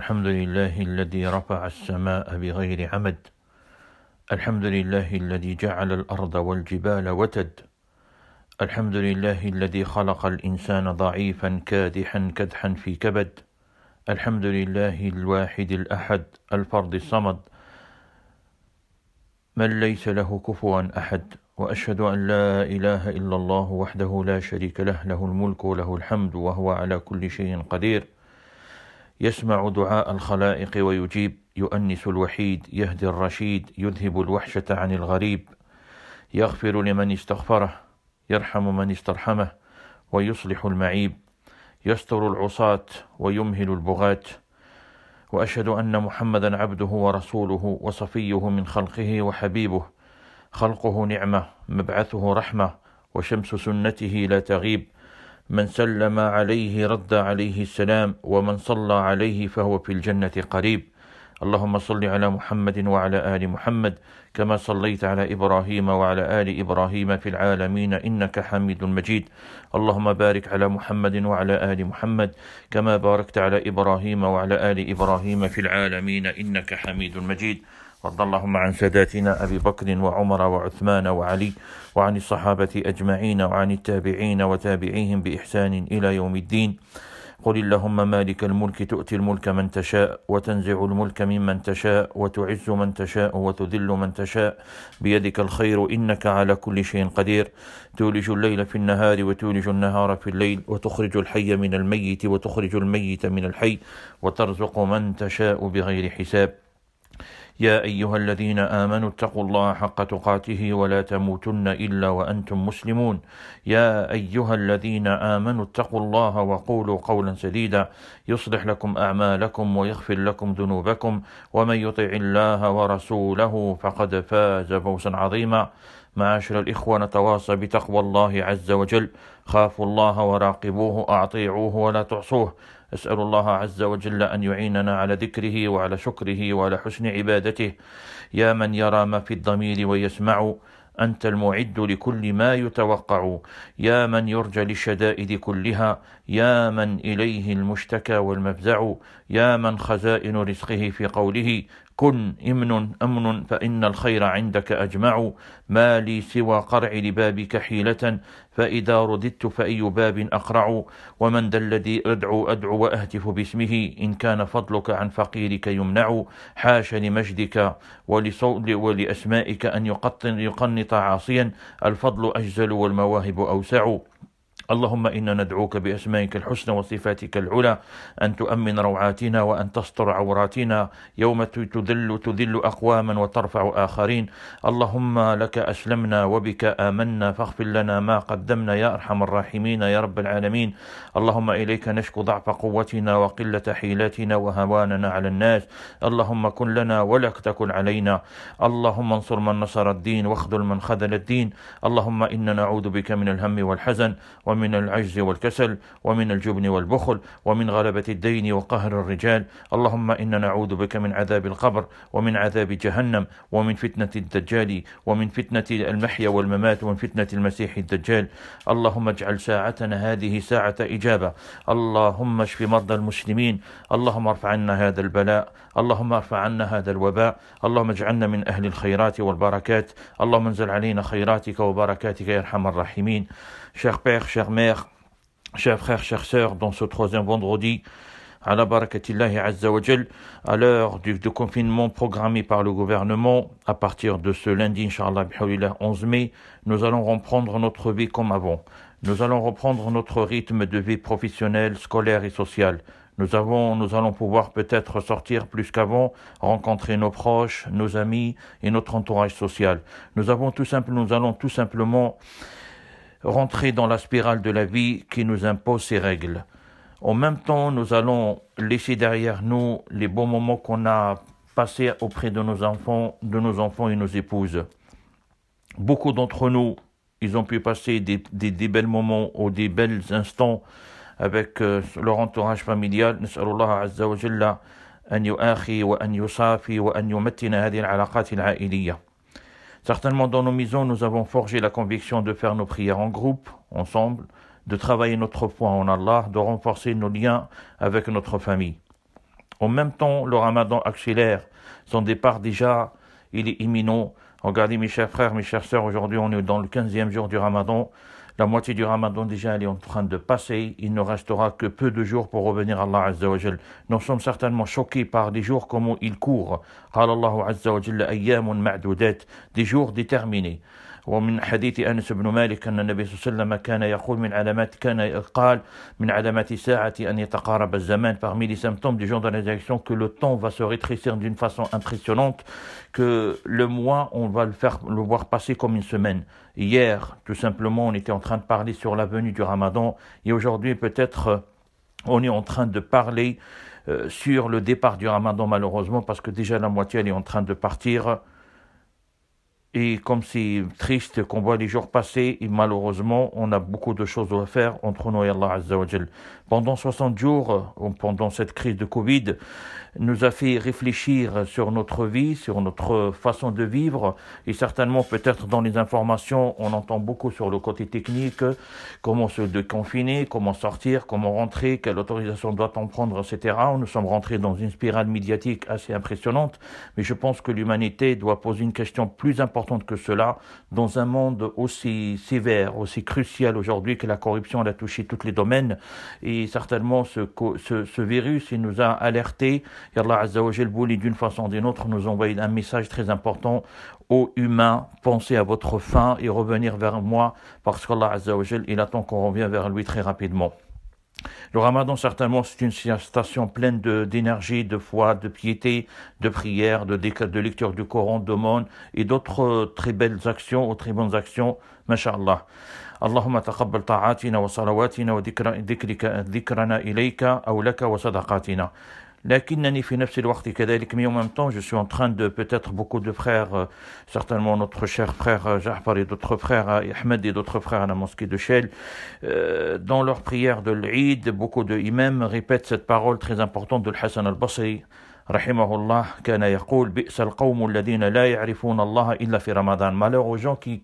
الحمد لله الذي رفع السماء بغير عمد الحمد لله الذي جعل الارض والجبال وتد الحمد لله الذي خلق الانسان ضعيفا كادحا كدحا في كبد الحمد لله الواحد الاحد الفرد الصمد من ليس له كفوا احد واشهد ان لا اله الا الله وحده لا شريك له له الملك وله الحمد وهو على كل شيء قدير يسمع دعاء الخلائق ويجيب يؤنس الوحيد يهدي الرشيد يذهب الوحشة عن الغريب يغفر لمن استغفره يرحم من استرحمه ويصلح المعيب يستر العصاة ويمهل البغاة وأشهد أن محمدا عبده ورسوله وصفيه من خلقه وحبيبه خلقه نعمة مبعثه رحمة وشمس سنته لا تغيب من سلم عليه رد عليه السلام ومن صلى عليه فهو في الجنة قريب اللهم صل على محمد وعلى آل محمد كما صليت على إبراهيم وعلى آل إبراهيم في العالمين إنك حميد مجيد اللهم بارك على محمد وعلى آل محمد كما باركت على إبراهيم وعلى آل إبراهيم في العالمين إنك حميد مجيد وارض اللهم عن ساداتنا ابي بكر وعمر وعثمان وعلي وعن الصحابه اجمعين وعن التابعين وتابعيهم باحسان الى يوم الدين قل اللهم مالك الملك تؤتي الملك من تشاء وتنزع الملك ممن تشاء وتعز من تشاء وتذل من تشاء بيدك الخير انك على كل شيء قدير تولج الليل في النهار وتولج النهار في الليل وتخرج الحي من الميت وتخرج الميت من الحي وترزق من تشاء بغير حساب يا أيها الذين آمنوا اتقوا الله حق تقاته ولا تموتن إلا وأنتم مسلمون يا أيها الذين آمنوا اتقوا الله وقولوا قولا سديدا يصلح لكم أعمالكم ويغفر لكم ذنوبكم ومن يطع الله ورسوله فقد فاز فوزا عظيما معاشر الإخوة نتواصى بتقوى الله عز وجل خافوا الله وراقبوه أعطيعوه ولا تعصوه أسأل الله عز وجل أن يعيننا على ذكره وعلى شكره وعلى حسن عبادته يا من يرى ما في الضمير ويسمع أنت المعد لكل ما يتوقع يا من يرجى للشدائد كلها يا من إليه المشتكى والمفزع يا من خزائن رزقه في قوله كن امن امن فان الخير عندك اجمع ما لي سوى قرع لبابك حيله فاذا رددت فاي باب اقرع ومن ذا الذي ادعو ادعو واهتف باسمه ان كان فضلك عن فقيرك يمنع حاش لمجدك ولاسمائك ان يقنط عاصيا الفضل اجزل والمواهب اوسع اللهم إنا ندعوك بأسمائك الحسنى وصفاتك العلى أن تؤمن روعاتنا وأن تستر عوراتنا يوم تذل تذل أقواما وترفع آخرين اللهم لك أسلمنا وبك آمنا فاغفر لنا ما قدمنا يا أرحم الراحمين يا رب العالمين اللهم إليك نشكو ضعف قوتنا وقلة حيلاتنا وهواننا على الناس اللهم كن لنا ولك تكن علينا اللهم انصر من نصر الدين واخذل من خذل الدين اللهم إنا نعوذ بك من الهم والحزن ومن ومن العجز والكسل ومن الجبن والبخل ومن غلبة الدين وقهر الرجال اللهم إنا نعوذ بك من عذاب القبر ومن عذاب جهنم ومن فتنة الدجال ومن فتنة المحيا والممات ومن فتنة المسيح الدجال اللهم اجعل ساعتنا هذه ساعة إجابة اللهم اشف مرضى المسلمين اللهم ارفع عنا هذا البلاء اللهم ارفع عنا هذا الوباء اللهم اجعلنا من أهل الخيرات والبركات اللهم انزل علينا خيراتك وبركاتك يا أرحم الراحمين Cher père, chères mère, chers frères, chères sœurs, dans ce troisième vendredi, à la à l'heure du, confinement programmé par le gouvernement, à partir de ce lundi, Inch'Allah, 11 mai, nous allons reprendre notre vie comme avant. Nous allons reprendre notre rythme de vie professionnelle, scolaire et sociale. Nous, avons, nous allons pouvoir peut-être sortir plus qu'avant, rencontrer nos proches, nos amis et notre entourage social. Nous, avons tout simple, nous allons tout simplement rentrer dans la spirale de la vie qui nous impose ses règles. En même temps, nous allons laisser derrière nous les bons moments qu'on a passés auprès de nos enfants, de nos enfants et nos épouses. Beaucoup d'entre nous, ils ont pu passer des, des, belles moments ou des belles instants avec euh, leur entourage familial. azza wa Certainement dans nos maisons, nous avons forgé la conviction de faire nos prières en groupe, ensemble, de travailler notre foi en Allah, de renforcer nos liens avec notre famille. En même temps, le ramadan accélère. Son départ déjà, il est imminent. Regardez mes chers frères, mes chères sœurs, aujourd'hui on est dans le 15e jour du ramadan. La moitié du ramadan déjà elle est en train de passer. Il ne restera que peu de jours pour revenir à Allah Azza Nous sommes certainement choqués par des jours comment ils courent. Des jours déterminés parmi les symptômes des gens dans les que le temps va se rétrécir d'une façon impressionnante que le mois on va le faire le voir passer comme une semaine hier tout simplement on était en train de parler sur la venue du Ramadan et aujourd'hui peut-être on est en train de parler euh, sur le départ du Ramadan malheureusement parce que déjà la moitié elle est en train de partir et comme c'est triste qu'on voit les jours passer, et malheureusement, on a beaucoup de choses à faire entre nous et Allah Azzawajal. Pendant 60 jours, euh, pendant cette crise de Covid, nous a fait réfléchir sur notre vie, sur notre façon de vivre. Et certainement, peut-être dans les informations, on entend beaucoup sur le côté technique, comment se déconfiner, comment sortir, comment rentrer, quelle autorisation doit-on prendre, etc. Nous sommes rentrés dans une spirale médiatique assez impressionnante. Mais je pense que l'humanité doit poser une question plus importante que cela dans un monde aussi sévère, aussi crucial aujourd'hui que la corruption elle a touché tous les domaines. Et certainement, ce, ce virus, il nous a alertés. Et Allah Azzawajal wa d'une façon ou d'une autre, nous envoie un message très important aux humains. Pensez à votre fin et revenir vers moi parce qu'Allah Azzawajal, il attend qu'on revienne vers lui très rapidement. Le ramadan, certainement, c'est une station pleine d'énergie, de, foi, de piété, de prière, de, lecture du Coran, d'aumône et d'autres euh, très belles actions ou très bonnes actions, Masha'Allah. wa ilika wa mais en même temps je suis en train de peut-être beaucoup de frères euh, certainement notre cher frère euh, j'ai et d'autres frères euh, Ahmed et d'autres frères à la mosquée de Shell dans leur prière de l'Eid beaucoup de imams répètent cette parole très importante de Hassan al-Basri malheur aux gens qui,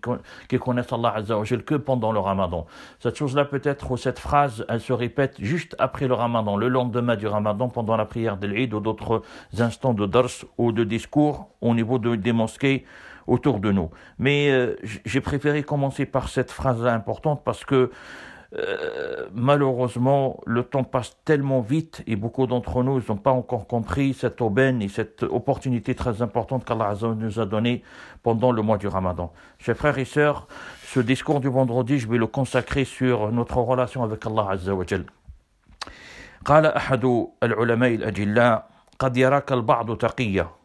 connaissent Allah Azza wa Jal que pendant le Ramadan cette chose là peut-être ou cette phrase elle se répète juste après le Ramadan le lendemain du Ramadan pendant la prière de l'Eid ou d'autres instants de dars ou de discours au niveau des mosquées autour de nous mais euh, j'ai préféré commencer par cette phrase importante parce que euh, malheureusement, le temps passe tellement vite et beaucoup d'entre nous n'ont pas encore compris cette aubaine et cette opportunité très importante qu'Allah nous a donnée pendant le mois du Ramadan. Chers frères et sœurs, ce discours du vendredi, je vais le consacrer sur notre relation avec Allah Azza wa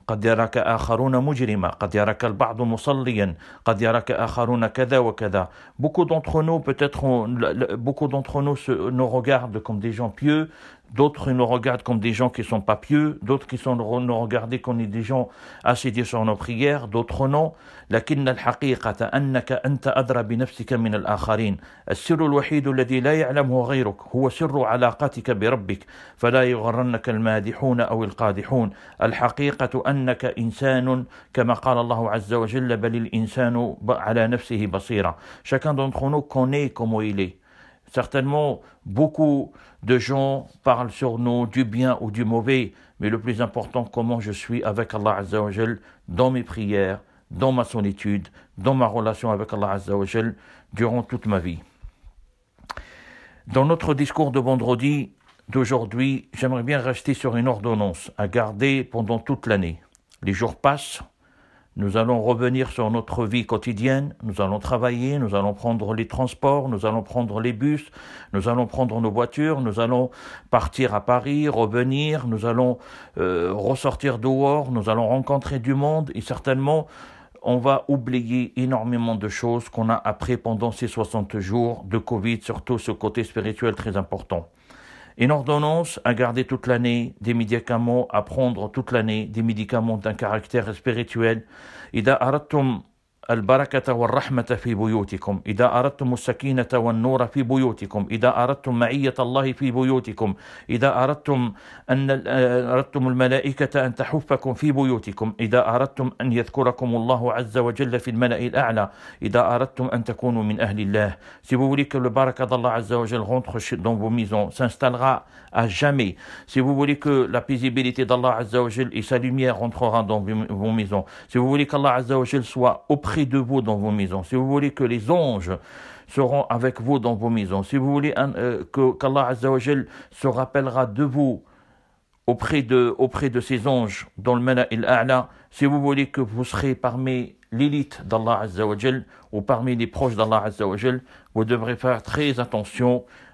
قد يراك آخرون مجرما قد يراك البعض مصليا قد يراك آخرون كذا وكذا beaucoup d'entre nous peut-être beaucoup d'entre nous nous regardent comme des gens pieux d'autres nous regardent comme des gens qui ne sont pas pieux. d'autres qui sont nous regardent comme des gens assidus citer sur nos prières d'autres non la quine al haqiqa annaka anta adra bi nafsika min al akharin le seul secret que personne ne connaît est le secret de ta relation avec ton Seigneur ne te dérangent pas les louangeurs ou les détracteurs la vérité est que tu es un être comme l'a dit Allah Azza wa Jalla bal lin sanu ala nafsihi basira chacun d'entre nous connaît comment il est Certainement, beaucoup de gens parlent sur nous du bien ou du mauvais, mais le plus important, comment je suis avec Allah Azzawajal dans mes prières, dans ma solitude, dans ma relation avec Allah Azzawajal durant toute ma vie. Dans notre discours de vendredi d'aujourd'hui, j'aimerais bien rester sur une ordonnance à garder pendant toute l'année. Les jours passent, nous allons revenir sur notre vie quotidienne, nous allons travailler, nous allons prendre les transports, nous allons prendre les bus, nous allons prendre nos voitures, nous allons partir à Paris, revenir, nous allons euh, ressortir dehors, nous allons rencontrer du monde et certainement on va oublier énormément de choses qu'on a appris pendant ces 60 jours de Covid, surtout ce côté spirituel très important une ordonnance à garder toute l'année, des médicaments à prendre toute l'année, des médicaments d'un caractère spirituel. et البركة والرحمة في بيوتكم، إذا أردتم السكينة والنور في بيوتكم، إذا أردتم معية الله في بيوتكم، إذا أردتم أن آه، أردتم الملائكة أن تحفكم في بيوتكم، إذا أردتم أن يذكركم الله عز وجل في الملأ الأعلى، إذا أردتم أن تكونوا من أهل الله، سي فو فولي كو البركة الله عز وجل غونتخش دون فو ميزون سانستالغا جامي، سي فو فولي كو لا بيزيبيليتي الله عز وجل إي سا لوميير غونتخوغا دون فو ميزون، سي فو فولي الله عز وجل سوا أوبخ de vous dans vos maisons, si vous voulez que les anges seront avec vous dans vos maisons, si vous voulez hein, euh, qu'Allah se rappellera de vous auprès de, auprès de ses anges dans le manail il A'la, si vous voulez que vous serez parmi l'élite d'Allah ou parmi les proches d'Allah vous devrez faire très attention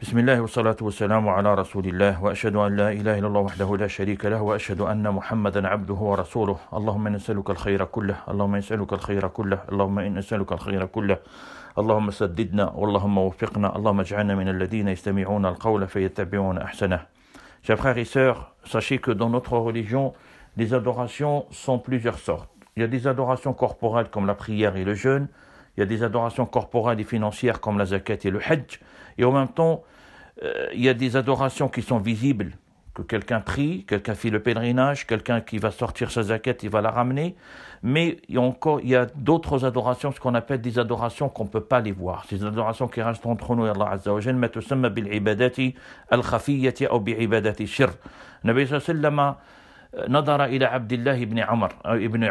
بسم الله والصلاة والسلام على رسول الله وأشهد أن لا إله إلا الله وحده لا شريك له وأشهد أن محمدا عبده ورسوله اللهم نسألك الخير كله اللهم نسألك الخير كله اللهم إن نسألك الخير كله اللهم سددنا واللهم وفقنا اللهم اجعلنا من الذين يستمعون القول فيتبعون أحسنه Chers frères et sœurs, sachez que dans notre religion, les adorations sont plusieurs sortes. Il y a des adorations corporelles comme la prière et le jeûne, il y a des adorations corporelles et financières comme la zakat et le hajj, et en même temps, il euh, y a des adorations qui sont visibles, que quelqu'un prie, quelqu'un fait le pèlerinage, quelqu'un qui va sortir sa zakat, il va la ramener. Mais il y a encore, il y a d'autres adorations, ce qu'on appelle des adorations qu'on ne peut pas les voir. Ces adorations qui restent entre nous et Allah Azza wa Jal, matusamma bil ibadati al khafiyati ou bi ibadati shir. Nabi sallallahu alayhi wa sallam, euh, ila Abdullah ibn euh, ibn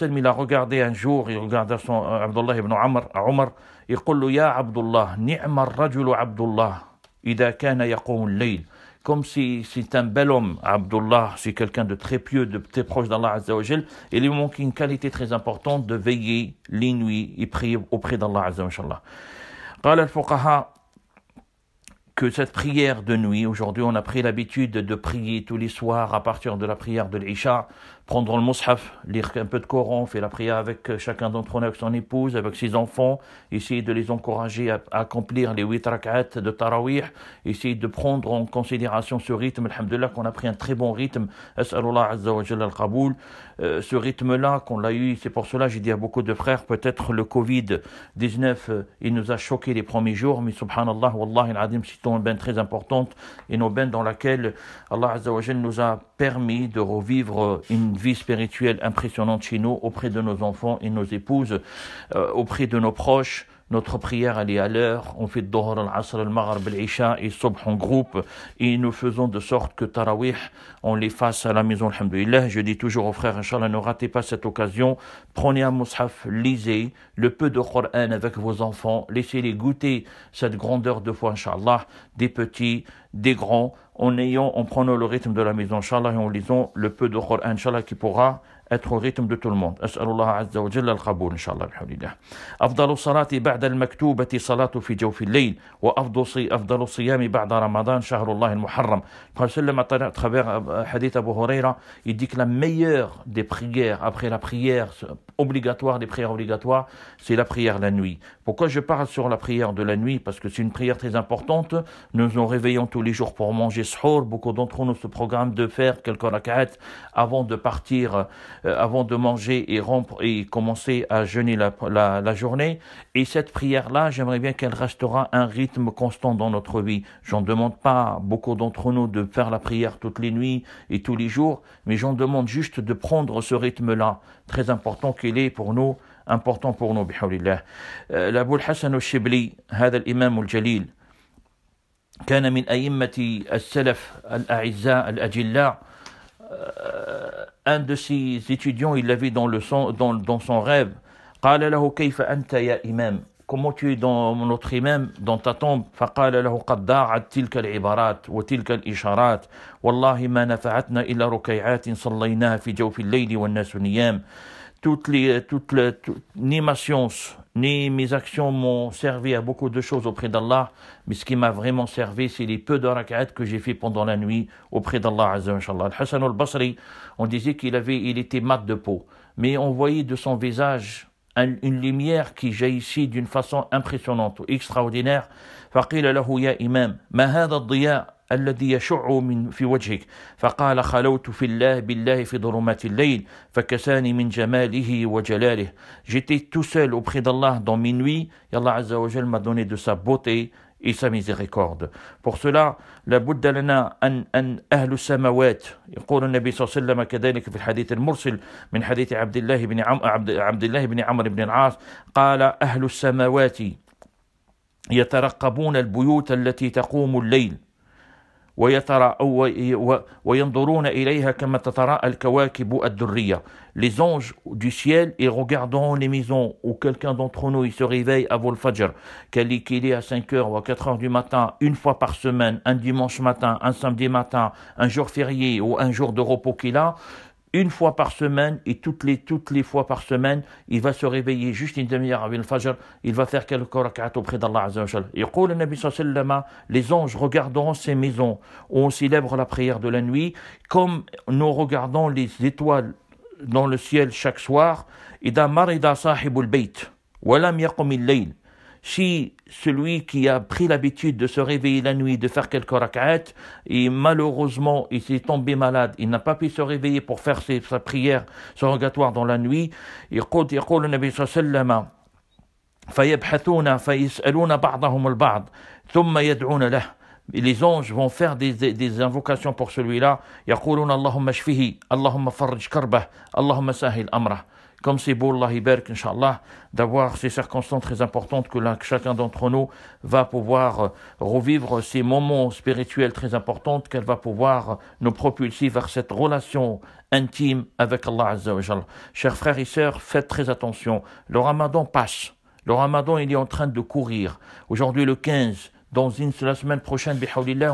il a regardé un jour, il regarda son euh, Abdullah ibn Amr, Omar, il dit Ya Abdullah, rajulu Abdullah, ida kana layl Comme si c'est un bel homme, Abdullah, c'est quelqu'un de très pieux, de très proche d'Allah Azzawajal, et il lui manque une qualité très importante de veiller les nuits et prier auprès d'Allah Azzawajal. قال الفقهاء que cette prière de nuit, aujourd'hui on a pris l'habitude de prier tous les soirs à partir de la prière de l'Isha, prendre le mushaf, lire un peu de Coran, faire la prière avec euh, chacun d'entre nous, avec son épouse, avec ses enfants, essayer de les encourager à, accomplir les huit rak'at de Tarawih, essayer de prendre en considération ce rythme, alhamdulillah, qu'on a pris un très bon rythme, wa euh, ce rythme-là qu'on l'a eu, c'est pour cela j'ai dit à beaucoup de frères, peut-être le Covid-19, euh, il nous a choqué les premiers jours, mais subhanallah, wallahi al c'est une bain très importante, une bain dans laquelle Allah nous a permis de revivre une une vie spirituelle impressionnante chez nous, auprès de nos enfants et nos épouses, euh, auprès de nos proches. Notre prière, elle est à l'heure. On fait Dohr al-Asr al-Maghrib al et Subh en groupe. Et nous faisons de sorte que Tarawih, on les fasse à la maison, alhamdoulilah. Je dis toujours aux frères, Inch'Allah, ne ratez pas cette occasion. Prenez un mushaf, lisez le peu de Coran avec vos enfants. Laissez-les goûter cette grandeur de foi, Inch'Allah, des petits, des grands en ayant, en prenant le rythme de la maison, Inch'Allah, et en lisant le peu de Coran, Inch'Allah, qui pourra être au rythme de tout le monde. أسأل الله عز وجل القبول إن شاء الله بحول الله. أفضل الصلاة بعد المكتوبة صلاة في جوف الليل وأفضل أفضل الصيام بعد رمضان شهر الله المحرم. وسلم à travers حديث أبو هريرة il dit que la meilleure des prières après la prière obligatoire des prières obligatoires c'est la prière la nuit. Pourquoi je parle sur la prière de la nuit parce que c'est une prière très importante. Nous nous réveillons tous les jours pour manger sahur. Beaucoup d'entre nous se programment de faire quelques rak'at avant de partir, euh, avant de manger et rompre et commencer à jeûner la, journée. Et cette prière-là, j'aimerais bien qu'elle restera un rythme constant dans notre vie. J'en demande pas beaucoup d'entre nous de faire la prière toutes les nuits et tous les jours, mais j'en demande juste de prendre ce rythme-là, très important qu'il est pour nous, important pour nous, al-Hassan euh, al-Shibli, هذا al-Jalil, كان من أئمة السلف الأعزاء الأجلاء un de ses étudiants, il l'avait dans, dans, dans son rêve. قال له كيف أنت يا إمام comment tu es dans notre imam, dans ta tombe, فقال له قد ضاعت تلك العبارات وتلك الإشارات والله ما نفعتنا إلا ركيعات صليناها في جوف الليل والناس نيام toutes les, toutes les, ni ma science, ni mes actions m'ont servi à beaucoup de choses auprès d'Allah, mais ce qui m'a vraiment servi, c'est les peu de rak'at que j'ai fait pendant la nuit auprès d'Allah Hassan al-Basri, on disait qu'il avait, il était mat de peau, mais on voyait de son visage une lumière qui jaillissait d'une façon impressionnante, extraordinaire. Faqil له ya imam, ma الذي يشع من في وجهك فقال خلوت في الله بالله في ظلمات الليل فكساني من جماله وجلاله جيتي تو seul auprès d'Allah dans mes nuits et Allah Azza wa Jal m'a اي سا sa بور سولا لابد بد لنا أن أن أهل السماوات يقول النبي صلى الله عليه وسلم كذلك في الحديث المرسل من حديث عبد الله بن عم عبد, عبد الله بن عمرو بن العاص قال أهل السماوات يترقبون البيوت التي تقوم الليل les anges du ciel et regardant les maisons où quelqu'un d'entre nous se réveille avant le fajr qu'il est à 5h ou à 4h du matin une fois par semaine un dimanche matin un samedi matin un jour férié ou un jour de repos qu'il a une fois par semaine et toutes les, toutes les fois par semaine, il va se réveiller juste une demi-heure avant le fajr, il va faire quelques rak'at auprès d'Allah Azza wa dit le Nabi sallallahu les anges regarderont ces maisons où on célèbre la prière de la nuit, comme nous regardons les étoiles dans le ciel chaque soir, et d'amar sahibul bayt, wa lam yaqum » si celui qui a pris l'habitude de se réveiller la nuit, de faire quelques rak'at, et malheureusement il s'est tombé malade, il n'a pas pu se réveiller pour faire ses, sa prière surrogatoire dans la nuit, il dit, le Nabi sallallahu فيبحثون fa بعضهم البعض ثم thumma yad'una Et les anges vont faire des, des, invocations pour celui-là. يقولون اللهم اشفه Allahumma farrij karbah, Allahumma sahil amrah» comme c'est beau Iberk, Inch'Allah, d'avoir ces circonstances très importantes que chacun d'entre nous va pouvoir euh, revivre ces moments spirituels très importants qu'elle va pouvoir euh, nous propulser vers cette relation intime avec Allah Chers frères et sœurs, faites très attention. Le ramadan passe. Le ramadan, il est en train de courir. Aujourd'hui, le 15, dans une, la semaine prochaine,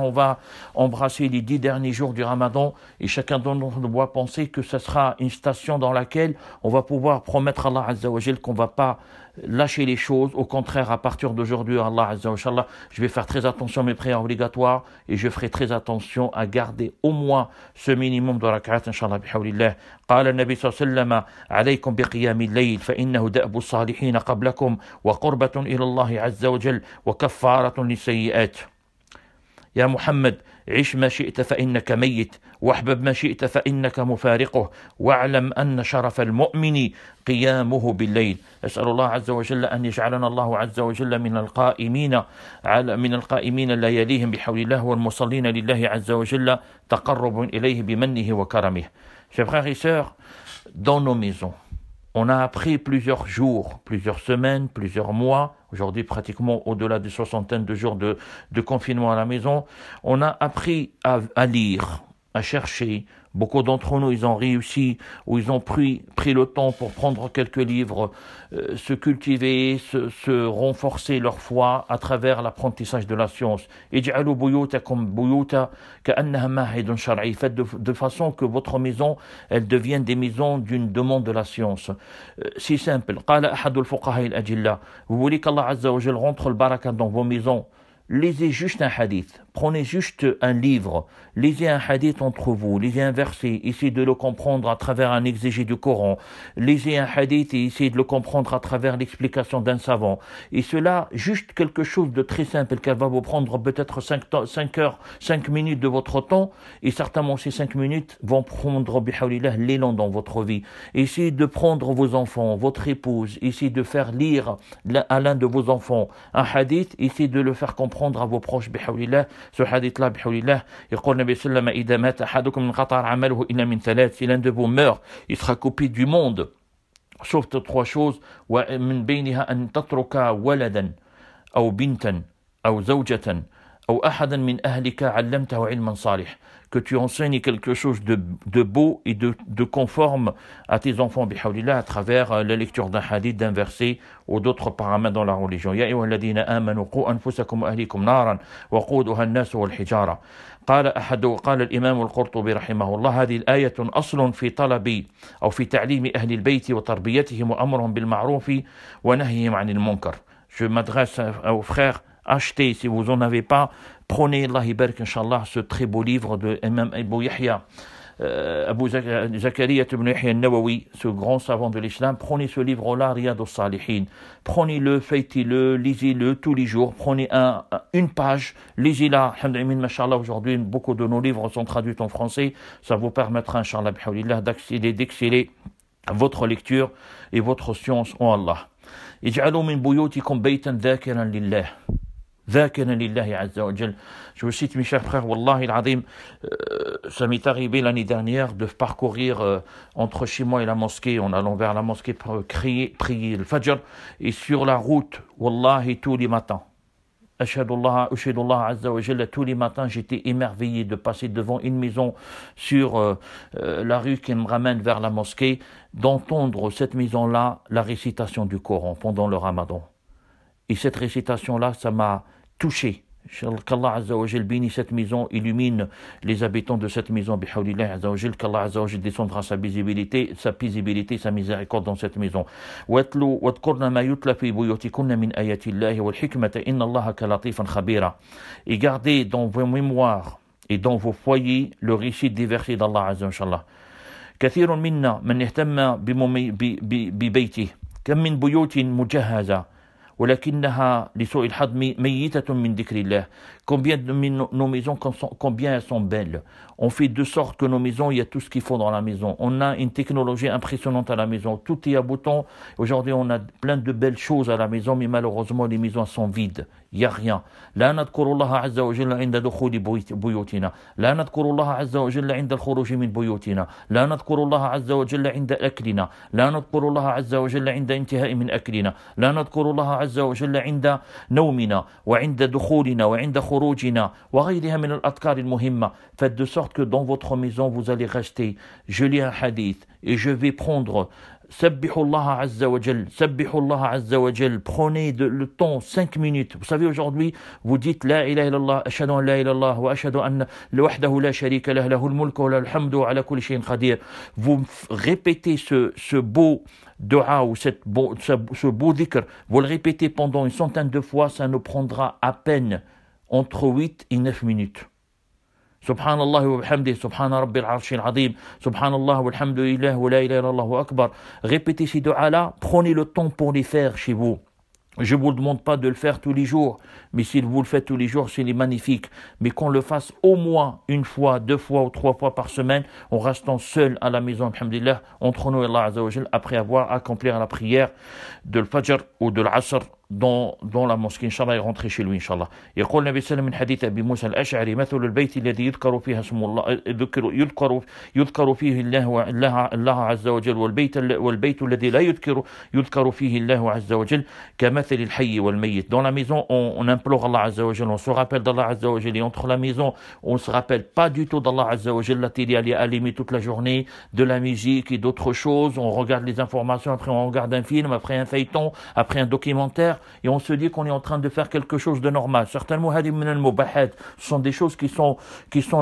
on va embrasser les dix derniers jours du Ramadan et chacun d'entre nous doit penser que ce sera une station dans laquelle on va pouvoir promettre à Allah qu'on ne va pas lâcher les choses. Au contraire, à partir d'aujourd'hui, Allah Azzawajal, je vais faire très attention à mes prières obligatoires et je ferai très attention à garder au moins ce minimum de rak'at, inshallah, bihawlillah. قال النبي صلى الله عليه وسلم عليكم بقيام الليل فإنه دأب الصالحين قبلكم وقربة إلى الله عز وجل وكفارة للسيئات يا محمد عش ما شئت فإنك ميت واحبب ما شئت فإنك مفارقه واعلم أن شرف المؤمن قيامه بالليل أسأل الله عز وجل أن يجعلنا الله عز وجل من القائمين على من القائمين الليليهم بحول الله والمصلين لله عز وجل تقرب إليه بمنه وكرمه Chers frères دون sœurs, nos maisons, on a appris plusieurs jours, plusieurs semaines, plusieurs mois Aujourd'hui, pratiquement au-delà des soixantaine de jours de, confinement à la maison, on a appris à lire, à chercher, Beaucoup d'entre nous, ils ont réussi ou ils ont pris, le temps pour prendre quelques livres, euh, se cultiver, se, renforcer leur foi à travers l'apprentissage de la science. Faites de, façon que votre maison, elle devienne des maisons d'une demande de la science. Euh, si simple. Vous voulez qu'Allah rentre le baraka dans vos maisons. Lisez juste un hadith Prenez juste un livre, lisez un hadith entre vous, lisez un verset, essayez de le comprendre à travers un exégé du Coran, lisez un hadith et essayez de le comprendre à travers l'explication d'un savant. Et cela, juste quelque chose de très simple qu'elle va vous prendre peut-être 5, heures, 5 minutes de votre temps, et certainement ces 5 minutes vont prendre, les l'élan dans votre vie. Essayez de prendre vos enfants, votre épouse, essayez de faire lire à l'un de vos enfants un hadith, essayez de le faire comprendre à vos proches, سو حديث الله بحول الله يقول النبي صلى الله عليه وسلم إذا مات أحدكم من قطر عمله إلا من ثلاث si l'un de vous meurt il sera coupé du monde sauf trois choses ومن بينها أن تترك ولدا أو بنتا أو زوجة أو أحدا من أهلك علمته علما صالح que tu enseignes quelque chose de, de beau et de, de, conforme à tes enfants, bihawlillah, à travers la lecture d'un hadith, d'un verset ou d'autres paramètres dans la religion. Ya amanu anfusakum ahlikum naran wa an-nas wal hijara. قال أحد قال الإمام القرطبي رحمه الله هذه الآية أصل في طلب أو في تعليم أهل البيت وتربيتهم وأمرهم بالمعروف ونهيهم عن المنكر. Je m'adresse aux frères achetez si vous n'en avez pas. Prenez, Allah Inch'Allah, ce très beau livre de Imam Abu Yahya. Euh, Abu Zakaria ibn Yahya nawawi ce grand savant de l'islam, prenez ce livre-là, Riyad al-Salihin. Prenez-le, faites le lisez-le tous les jours. Prenez un, une page, lisez-la. Alhamdulillah, aujourd'hui, beaucoup de nos livres sont traduits en français. Ça vous permettra, Inch'Allah, d'exceller votre lecture et votre science en Allah. Je vous cite, mes chers frères, euh, ça m'est arrivé l'année dernière de parcourir euh, entre chez moi et la mosquée, en allant vers la mosquée pour crier, prier le Fajr, et sur la route, Wallahi, tous les matins. tous les matins, j'étais émerveillé de passer devant une maison sur euh, la rue qui me ramène vers la mosquée, d'entendre cette maison-là, la récitation du Coran pendant le ramadan. Et cette récitation-là, ça m'a touchés. Qu'Allah Azzawajal bénisse cette maison, illumine les habitants de cette maison, bihawlillah Azzawajal, qu'Allah Azzawajal descendra sa visibilité, sa paisibilité, sa miséricorde dans cette maison. وَاتْلُوا وَاتْكُرْنَا مَا يُتْلَى فِي بُيُوتِكُنَّ مِنْ آيَاتِ wal وَالْحِكْمَةَ inna اللَّهَ kalatifan khabira. Et gardez dans vos mémoires et dans vos foyers le récit déversé d'Allah Azzawajal. كثير منا من اهتم ببيته كم من بيوت مجهزه ولكنها لسوء الحظ ميتة من ذكر الله combien de nos maisons, combien elles sont belles. On fait de sorte que nos maisons, il y a tout ce qu'il faut dans la maison. On a une technologie impressionnante à la maison. Tout est à bouton. Aujourd'hui, on a plein de belles choses à la maison, mais malheureusement, les maisons sont vides. Il n'y a rien. لا نذكر الله عز وجل عند دخول بيوتنا لا نذكر الله عز وجل عند الخروج من بيوتنا لا نذكر الله عز وجل عند أكلنا لا نذكر الله عز وجل عند انتهاء من أكلنا لا نذكر الله عز وجل عند نومنا وعند دخولنا وعند خروجنا Faites de sorte que dans votre maison vous allez rester. Je lis un hadith et je vais prendre Prenez de, le temps 5 minutes. Vous savez, aujourd'hui, vous dites La ilaha illallah, ashadu an la ilaha wa ashadu anna wahdahu la sharika lah, lahul mulku wa alhamdu ala kulli shayin qadir. Vous répétez ce, ce beau dua ou cette beau, ce, ce beau dhikr, vous le répétez pendant une centaine de fois, ça nous prendra à peine entre 8 et 9 minutes. Subhanallah wa bihamdi, subhanarabbil arshil subhanallah wa alhamdulillah wa la ilaha illallah wa akbar. Répétez ces deux là prenez le temps pour les faire chez vous. Je ne vous demande pas de le faire tous les jours, mais si vous le faites tous les jours, c'est magnifique. Mais qu'on le fasse au moins une fois, deux fois ou trois fois par semaine, en restant seul à la maison, alhamdulillah, entre nous et Allah après avoir accompli la prière de l'Fajr ou de l'Asr دون دون لا موسكي ان شاء الله يغونتري شي لوي ان شاء الله يقول النبي صلى الله عليه وسلم من حديث ابي موسى الاشعري مثل البيت الذي يذكر فيه اسم الله يذكر يذكر يذكر فيه الله الله الله عز وجل والبيت والبيت الذي لا يذكر يذكر فيه الله عز وجل كمثل الحي والميت دون لا ميزون اون امبلور الله عز وجل اون سو رابيل الله عز وجل et entre la maison on se rappelle pas du tout d'Allah عز وجل la télé elle est allumée لا la دو de la musique et d'autres choses on regarde les informations après on regarde un film après un feuilleton après un et on se dit qu'on est en train de faire quelque chose de normal. Certainement ce sont des choses qui sont,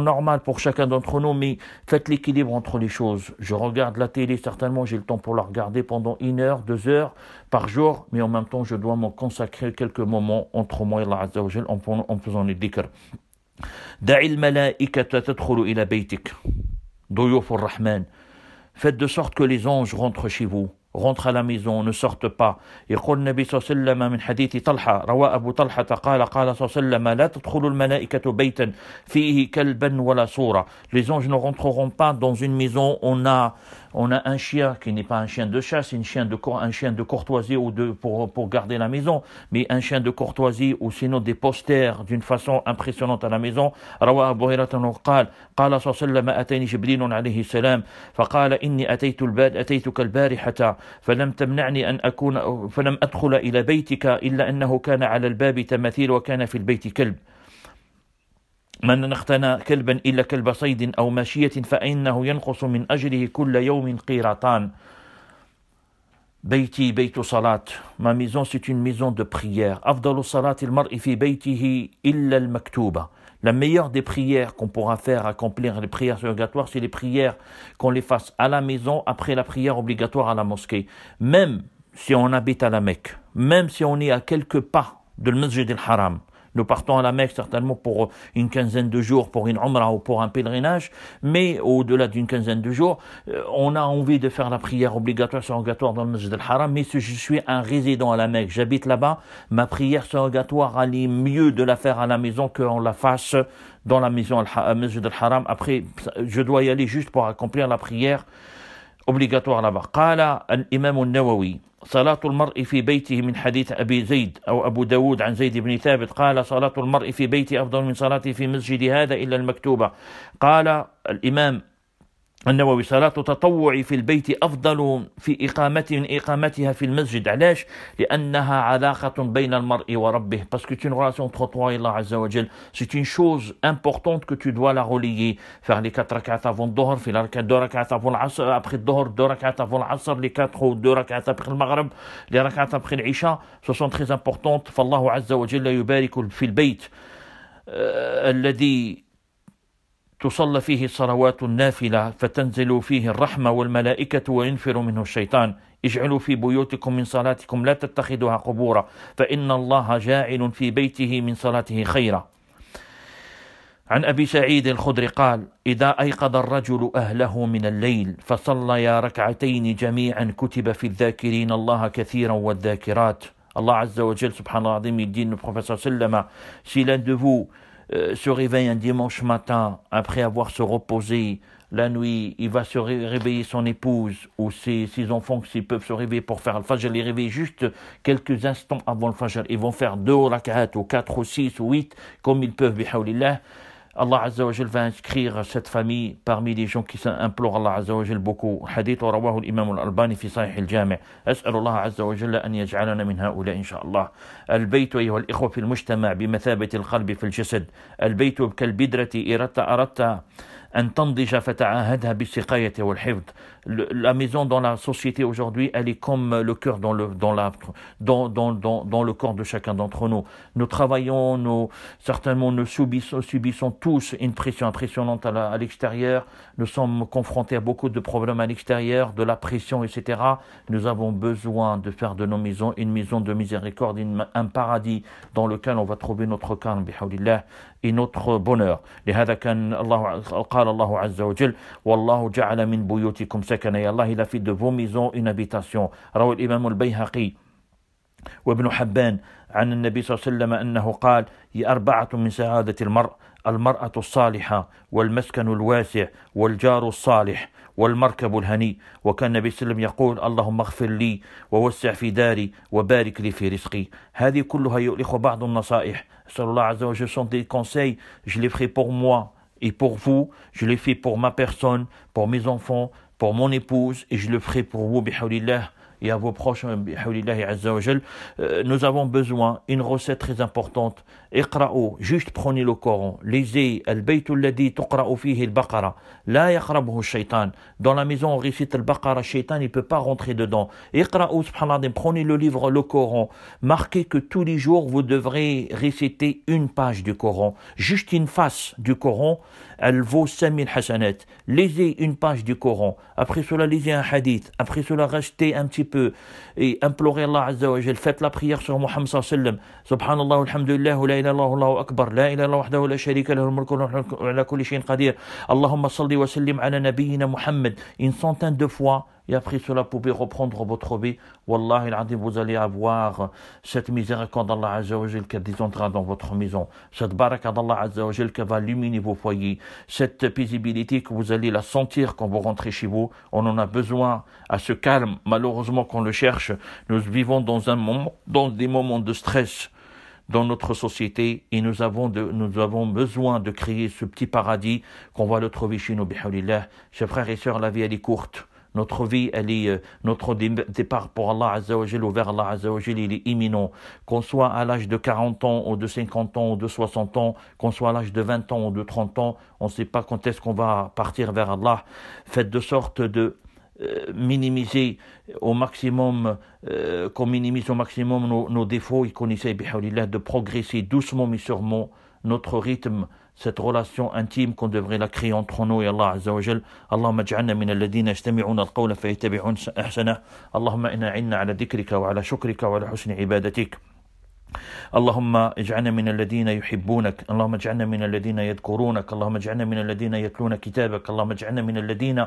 normales pour chacun d'entre nous, mais faites l'équilibre entre les choses. Je regarde la télé, certainement j'ai le temps pour la regarder pendant une heure, deux heures par jour, mais en même temps je dois m'en consacrer quelques moments entre moi et Allah Azzawajal en, faisant les dhikr. Faites de sorte que les anges rentrent chez vous. rentre à la maison, ne sorte pas. يقول النبي صلى الله عليه وسلم من حديث طلحة روى أبو طلحة قال قال صلى الله عليه وسلم لا تدخل الملائكة بيتا فيه كلبا ولا صورة les anges ne rentreront pas dans une maison on a on a un chien qui n'est pas un chien de chasse, une chien de, un chien de courtoisie ou de, pour, pour garder la maison, mais un chien de courtoisie ou sinon des posters d'une façon impressionnante à la maison. قال صلى الله عليه وسلم فقال إني أتيت الباد أتيتك البارحة فلم تمنعني أن أكون فلم أدخل إلى بيتك إلا أنه كان على الباب تماثيل وكان في البيت كلب من كلبا كلب صيد ينقص من كل يوم بيتي بيت maison c'est une maison de prière أفضل صلاة المرء في بيته إلا المكتوبة La meilleure des prières qu'on pourra faire, accomplir les prières obligatoires, c'est les prières qu'on les fasse à la maison après la prière obligatoire à la mosquée. Même si on habite à la Mecque, même si on est à quelques pas de le masjid al-Haram, nous partons à la Mecque certainement pour une quinzaine de jours pour une omra ou pour un pèlerinage, mais au-delà d'une quinzaine de jours, euh, on a envie de faire la prière obligatoire surrogatoire dans le Masjid al-Haram, mais si je suis un résident à la Mecque, j'habite là-bas, ma prière surrogatoire est mieux de la faire à la maison qu'on la fasse dans la maison euh, al-Haram. Après, je dois y aller juste pour accomplir la prière أوبليغاتوار قال الإمام النووي صلاة المرء في بيته من حديث أبي زيد أو أبو داود عن زيد بن ثابت قال صلاة المرء في بيته أفضل من صلاته في مسجد هذا إلا المكتوبة قال الإمام النووي صلاة تطوع في البيت أفضل في إقامة من إقامتها في المسجد علاش لأنها علاقة بين المرء وربه باسكو تي ريلاسيون تخو توا الله عز وجل سي شوز chose importante que tu dois la relayer faire les ركعات افون الظهر في ركعة دو ركعات افون العصر ابخي الظهر دو ركعات افون العصر لي 4 ou دو ركعات après المغرب لي ركعات après العشاء سو سون très importantes فالله عز وجل يبارك في البيت euh, الذي تصلى فيه صلوات النافلة فتنزل فيه الرحمة والملائكة وينفر منه الشيطان اجعلوا في بيوتكم من صلاتكم لا تتخذوها قبورا فإن الله جاعل في بيته من صلاته خيرا عن أبي سعيد الخدري قال إذا أيقظ الرجل أهله من الليل فصلى يا ركعتين جميعا كتب في الذاكرين الله كثيرا والذاكرات الله عز وجل سبحانه العظيم الدين le professeur Sallama, si Euh, se réveille un dimanche matin après avoir se reposé la nuit, il va se réveiller son épouse ou ses, ses enfants s'ils peuvent se réveiller pour faire le fajr. Les réveille juste quelques instants avant le fajr. Ils vont faire deux rak'at ou quatre ou six ou huit comme ils peuvent, bihawlillah. Allah Azzawajal va inscrire cette famille parmi les gens qui implorent Allah Azzawajal beaucoup. Hadith rawahu l'imam al-Albani fi sahih al-jami' أسأل الله عز وجل أن يجعلنا من هؤلاء إن شاء الله البيت أيها الإخوة في المجتمع بمثابة القلب في الجسد البيت كالبدرة إردت أردت La maison dans la société aujourd'hui, elle est comme le cœur dans le, dans dans, dans, dans, dans le corps de chacun d'entre nous. Nous travaillons, nous, certainement, nous subissons, subissons tous une pression impressionnante à l'extérieur. Nous sommes confrontés à beaucoup de problèmes à l'extérieur, de la pression, etc. Nous avons besoin de faire de nos maisons une maison de miséricorde, un paradis dans lequel on va trouver notre calme, et notre bonheur. قال الله عز وجل والله جعل من بيوتكم سكنا يا الله لا في دو ميزون اون ابيتاسيون روى الامام البيهقي وابن حبان عن النبي صلى الله عليه وسلم انه قال يا اربعه من سعاده المرء المراه الصالحه والمسكن الواسع والجار الصالح والمركب الهني وكان النبي صلى الله عليه وسلم يقول اللهم اغفر لي ووسع في داري وبارك لي في رزقي هذه كلها يؤلخ بعض النصائح صلى الله عز وجل sont دي كونساي je les pris pour Et pour vous, je l'ai fait pour ma personne, pour mes enfants, pour mon épouse, et je le ferai pour vous, et à vos proches, et hein, azza euh, Nous avons besoin, d'une recette très importante, juste prenez le Coran lisez dans la maison on récite le shaitan, il peut pas rentrer dedans prenez le livre le Coran marquez que tous les jours vous devrez réciter une page du Coran juste une face du Coran elle vaut 5000 hasanat lisez une page du Coran après cela lisez un hadith après cela restez un petit peu et implorez Allah Azza faites la prière sur Muhammad اله الا الله الله اكبر لا اله الا الله وحده لا شريك له الملك على كل شيء قدير اللهم صل وسلم على نبينا محمد une centaine de fois et après cela vous pouvez reprendre votre vie Wallah il vous allez avoir cette miséricorde d'Allah Azzawajal qui descendra dans votre maison cette baraka d'Allah Azzawajal qui va illuminer vos foyers cette paisibilité que vous allez la sentir quand vous rentrez chez vous on en a besoin à ce calme malheureusement qu'on le cherche nous vivons dans un moment dans des moments de stress dans notre société et nous avons, nous avons besoin de créer ce petit paradis qu'on va le trouver chez nous. Chers frères et sœurs, la vie elle est courte. Notre vie, elle est, euh, notre départ pour Allah Azzawajal ou vers Allah Azzawajal, il est imminent. Qu'on soit à l'âge de 40 ans ou de 50 ans ou de 60 ans, qu'on soit à l'âge de 20 ans ou de 30 ans, on ne sait pas quand est-ce qu'on va partir vers Allah. Faites de sorte de euh, minimiser au maximum, euh, qu'on minimise au maximum nos, nos défauts et qu'on essaye, de progresser doucement mais sûrement notre rythme, cette relation intime qu'on devrait la créer entre nous et Allah Azza wa Jal. Allahumma ij'alna min alladhina yastami'una al-qawla fayattabi'una ahsana. Allahumma inna 'inna 'ala dhikrika wa 'ala shukrika wa 'ala husni ibadatik. اللهم اجعلنا من الذين يحبونك اللهم اجعلنا من الذين يذكرونك اللهم اجعلنا من الذين يتلون كتابك اللهم اجعلنا من الذين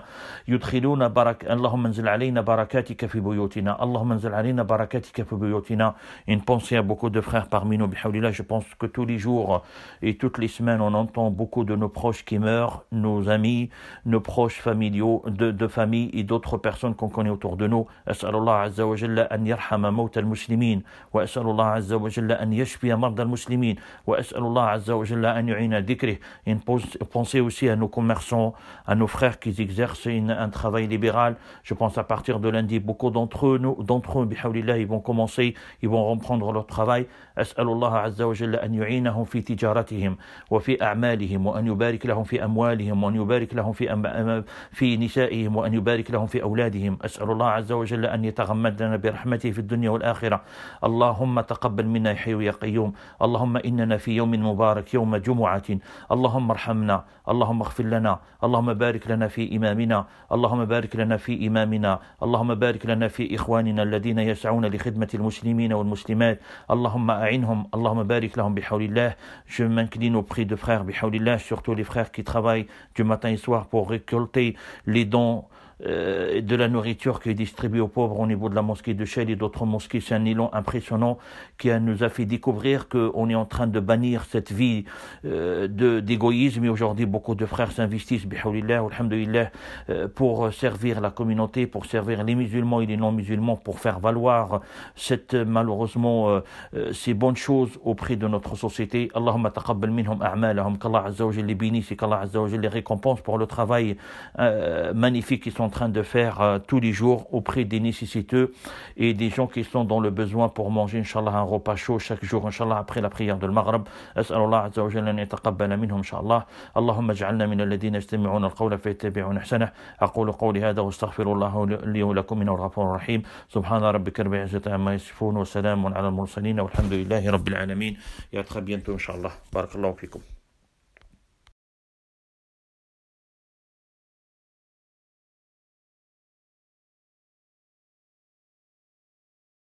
يدخلون برك اللهم انزل علينا بركاتك في بيوتنا اللهم انزل علينا بركاتك في بيوتنا ان pensée à beaucoup de frères parmi nous بحول je pense que tous les jours et toutes les semaines on entend beaucoup de nos proches qui meurent nos amis nos proches familiaux de, de famille et d'autres personnes qu'on connaît autour de nous أسأل الله عز وجل أن يرحم موت المسلمين وأسأل الله عز وجل وجل أن يشفي مرضى المسلمين وأسأل الله عز وجل أن يعين ذكره. إن بونسي pensée aussi à nos commerçants, à nos frères qui exercent une, un travail libéral. Je pense à partir de lundi, beaucoup d'entre eux, d'entre eux, ils vont commencer, ils vont reprendre leur travail. أسأل الله عز وجل أن يعينهم في تجارتهم وفي أعمالهم وأن يبارك لهم في أموالهم وأن يبارك لهم في أم... في نسائهم وأن يبارك لهم في أولادهم. أسأل الله عز وجل أن يتغمدنا برحمته في الدنيا والآخرة. اللهم تقبل من منا يا حي يا قيوم اللهم إننا في يوم مبارك يوم جمعة اللهم ارحمنا اللهم اغفر لنا اللهم بارك لنا في إمامنا اللهم بارك لنا في إمامنا اللهم بارك لنا في إخواننا الذين يسعون لخدمة المسلمين والمسلمات اللهم أعنهم اللهم بارك لهم بحول الله Je m'incline auprès de frères بحول الله surtout les frères qui travaillent du matin et soir pour récolter les dons Euh, de la nourriture qui est distribuée aux pauvres au niveau de la mosquée de Shell et d'autres mosquées. C'est un élan impressionnant qui nous a fait découvrir qu'on est en train de bannir cette vie euh, de, d'égoïsme. Et aujourd'hui, beaucoup de frères s'investissent, euh, pour servir la communauté, pour servir les musulmans et les non-musulmans, pour faire valoir cette, malheureusement, ces bonnes choses auprès de notre société. Allahumma taqabbal minhum a'malahum, qu'Allah Azza les bénisse et qu'Allah les récompense pour le travail magnifique qu'ils sont en train de faire euh, tous les jours auprès des nécessiteux et des gens qui sont dans le besoin pour manger, Inch'Allah, un repas chaud chaque jour, Inch'Allah, après la prière de Maghreb. أسأل الله عز وجل أن يتقبل منهم إن شاء الله اللهم اجعلنا من الذين يستمعون القول فيتبعون أحسنه أقول قولي هذا واستغفر الله لي ولكم إنه الغفور الرحيم سبحان ربك رب العزة عما يصفون وسلام على المرسلين والحمد لله رب العالمين يا très bientôt إن شاء الله بارك الله فيكم